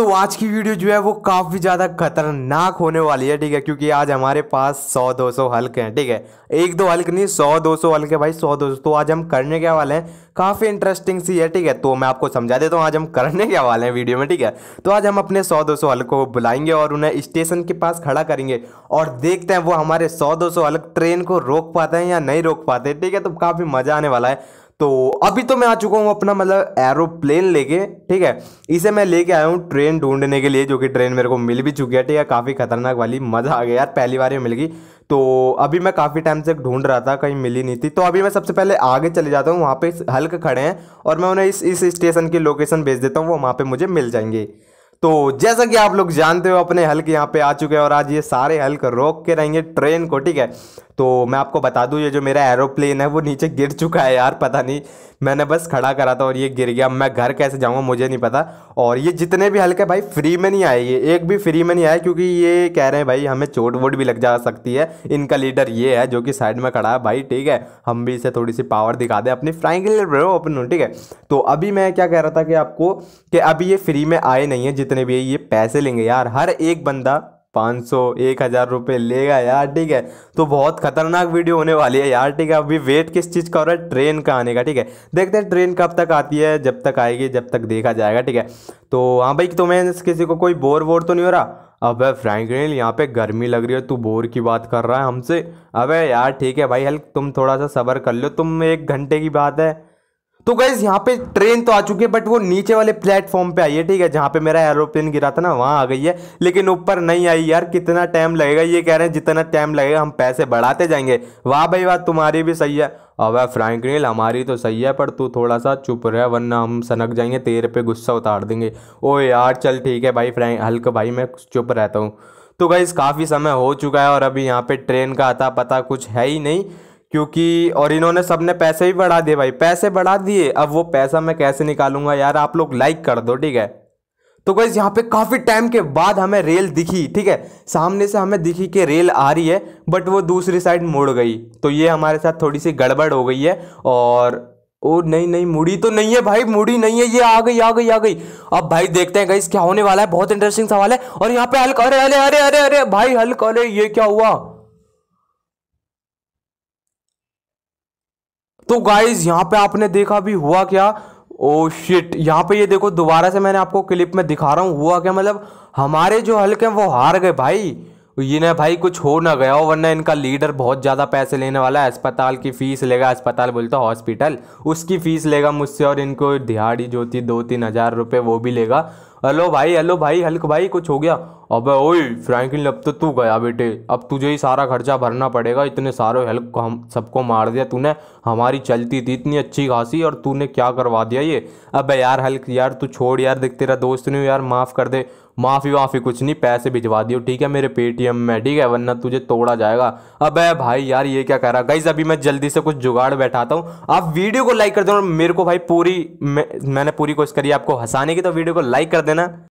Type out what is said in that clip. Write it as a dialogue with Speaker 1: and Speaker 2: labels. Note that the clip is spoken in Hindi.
Speaker 1: तो आज की वीडियो जो है वो काफ़ी ज़्यादा खतरनाक होने वाली है ठीक है क्योंकि आज हमारे पास सौ दो सौ हल्क हैं ठीक है एक दो हल्क नहीं सौ दो सौ हल्क है भाई सौ दो सौ तो आज हम करने क्या वाले हैं काफ़ी इंटरेस्टिंग सी है ठीक है तो मैं आपको समझा देता हूँ आज हम करने क्या वाले हैं वीडियो में ठीक है तो आज हम अपने सौ दो सौ हल्क को बुलाएंगे और उन्हें स्टेशन के पास खड़ा करेंगे और देखते हैं वो हमारे सौ दो सौ ट्रेन को रोक पाते हैं या नहीं रोक पाते ठीक है तो काफ़ी मज़ा आने वाला है तो अभी तो मैं आ चुका हूँ अपना मतलब एरोप्लेन लेके ठीक है इसे मैं लेके आया हूँ ट्रेन ढूंढने के लिए जो कि ट्रेन मेरे को मिल भी चुकी है ठीक है काफ़ी खतरनाक वाली मज़ा आ गया यार पहली बार ही मिल गई तो अभी मैं काफ़ी टाइम से ढूंढ रहा था कहीं मिली नहीं थी तो अभी मैं सबसे पहले आगे चले जाता हूँ वहाँ पे हल्क खड़े हैं और मैं उन्हें इस इस स्टेशन की लोकेशन भेज देता हूँ वो वहाँ पर मुझे मिल जाएंगे तो जैसा कि आप लोग जानते हो अपने हल्क यहाँ पे आ चुके हैं और आज ये सारे हल्क रोक के रहेंगे ट्रेन को ठीक है तो मैं आपको बता दूं ये जो मेरा एरोप्लेन है वो नीचे गिर चुका है यार पता नहीं मैंने बस खड़ा करा था और ये गिर गया मैं घर कैसे जाऊँगा मुझे नहीं पता और ये जितने भी हल्के भाई फ्री में नहीं आए ये एक भी फ्री में नहीं आए क्योंकि ये कह रहे हैं भाई हमें चोट वोट भी लग जा सकती है इनका लीडर ये है जो कि साइड में खड़ा है भाई ठीक है हम भी इसे थोड़ी सी पावर दिखा दें अपनी फ्रैंकली ओपन हो ठीक है तो अभी मैं क्या कह रहा था कि आपको कि अभी ये फ्री में आए नहीं है जितने भी ये पैसे लेंगे यार हर एक बंदा पाँच सौ एक हज़ार रुपये लेगा यार ठीक है तो बहुत खतरनाक वीडियो होने वाली है यार ठीक है अभी वेट किस चीज़ का हो रहा है ट्रेन का आने का ठीक है देखते हैं ट्रेन कब तक आती है जब तक आएगी जब तक देखा जाएगा ठीक है तो हाँ भाई तुम्हें तो किसी को कोई बोर वोर तो नहीं हो रहा अबे फ्रैंकलिन यहाँ पे गर्मी लग रही है तू बोर की बात कर रहा है हमसे अबे यार ठीक है भाई हल तुम थोड़ा सा सबर कर लो तुम एक घंटे की बात है तो गैस यहाँ पे ट्रेन तो आ चुकी है बट वो नीचे वाले प्लेटफॉर्म पे आई है ठीक है जहाँ पे मेरा एरोप्लेन गिरा था ना वहाँ आ गई है लेकिन ऊपर नहीं आई यार कितना टाइम लगेगा ये कह रहे हैं जितना टाइम लगेगा हम पैसे बढ़ाते जाएंगे वाह भाई वाह तुम्हारी भी सही है अब फ्रैंकनील हमारी तो सही है पर तू थोड़ा सा चुप रह वरना हम सनक जाएंगे तेरे पे गुस्सा उतार देंगे ओ यार चल ठीक है भाई फ्रैंक हल्क भाई मैं चुप रहता हूँ तो गई काफ़ी समय हो चुका है और अभी यहाँ पे ट्रेन का आता पता कुछ है ही नहीं क्योंकि और इन्होंने सबने पैसे भी बढ़ा दिए भाई पैसे बढ़ा दिए अब वो पैसा मैं कैसे निकालूंगा यार आप लोग लाइक कर दो ठीक है तो गई यहाँ पे काफ़ी टाइम के बाद हमें रेल दिखी ठीक है सामने से हमें दिखी कि रेल आ रही है बट वो दूसरी साइड मुड़ गई तो ये हमारे साथ थोड़ी सी गड़बड़ हो गई है और ओ नहीं नहीं मुड़ी तो नहीं है भाई मुड़ी नहीं है ये आ गई आ गई आ गई अब भाई देखते हैं गाइस क्या होने वाला है बहुत इंटरेस्टिंग सवाल है और यहाँ पे हल्क अरे अरे अरे अरे अरे भाई हल्क अरे ये क्या हुआ तो गाइज यहाँ पे आपने देखा भी हुआ क्या ओ oh शिट यहाँ पे ये देखो दोबारा से मैंने आपको क्लिप में दिखा रहा हूँ हुआ क्या मतलब हमारे जो हल्के हैं वो हार गए भाई ये ना भाई कुछ हो ना गया हो वरना इनका लीडर बहुत ज़्यादा पैसे लेने वाला है अस्पताल की फ़ीस लेगा अस्पताल बोलता हॉस्पिटल उसकी फ़ीस लेगा मुझसे और इनको दिहाड़ी जो थी दो तीन हज़ार रुपये वो भी लेगा हेलो भाई हेलो भाई हल्क भाई कुछ हो गया अबे ओए फ्रैंकलिन अब तो तू गया बेटे अब तुझे ही सारा खर्चा भरना पड़ेगा इतने सारे हेल्प को हम सबको मार दिया तूने हमारी चलती थी इतनी अच्छी खासी और तूने क्या करवा दिया ये अबे यार हेल्प यार तू छोड़ यार देख तेरा दोस्त नहीं यार माफ़ कर दे माफ़ी वाफ़ी कुछ नहीं पैसे भिजवा दियो ठीक है मेरे पेटीएम में ठीक है वरना तुझे तोड़ा जाएगा अबे भाई यार ये क्या कह रहा गाइज अभी मैं जल्दी से कुछ जुगाड़ बैठाता हूँ आप वीडियो को लाइक कर दो मेरे को भाई पूरी मैं, मैंने पूरी कोशिश करी आपको हंसाने की तो वीडियो को लाइक कर देना